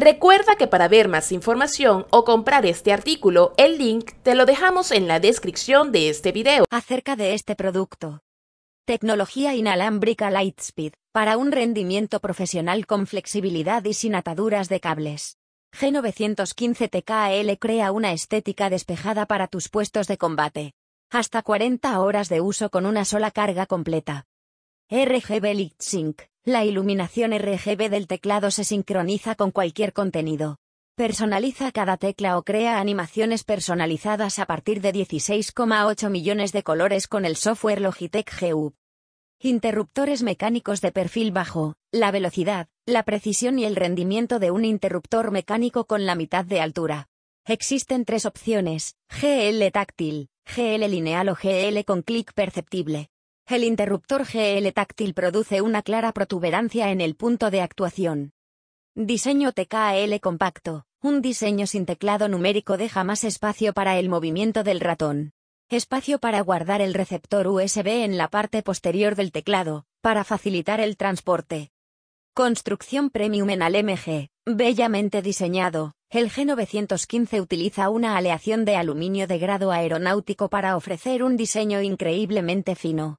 Recuerda que para ver más información o comprar este artículo, el link te lo dejamos en la descripción de este video. Acerca de este producto. Tecnología inalámbrica Lightspeed, para un rendimiento profesional con flexibilidad y sin ataduras de cables. G915 TKL crea una estética despejada para tus puestos de combate. Hasta 40 horas de uso con una sola carga completa. RGB LightSync, la iluminación RGB del teclado se sincroniza con cualquier contenido. Personaliza cada tecla o crea animaciones personalizadas a partir de 16,8 millones de colores con el software Logitech GU. Interruptores mecánicos de perfil bajo, la velocidad, la precisión y el rendimiento de un interruptor mecánico con la mitad de altura. Existen tres opciones, GL táctil, GL lineal o GL con clic perceptible. El interruptor GL táctil produce una clara protuberancia en el punto de actuación. Diseño TKL compacto. Un diseño sin teclado numérico deja más espacio para el movimiento del ratón. Espacio para guardar el receptor USB en la parte posterior del teclado, para facilitar el transporte. Construcción premium en al-MG. Bellamente diseñado, el G915 utiliza una aleación de aluminio de grado aeronáutico para ofrecer un diseño increíblemente fino,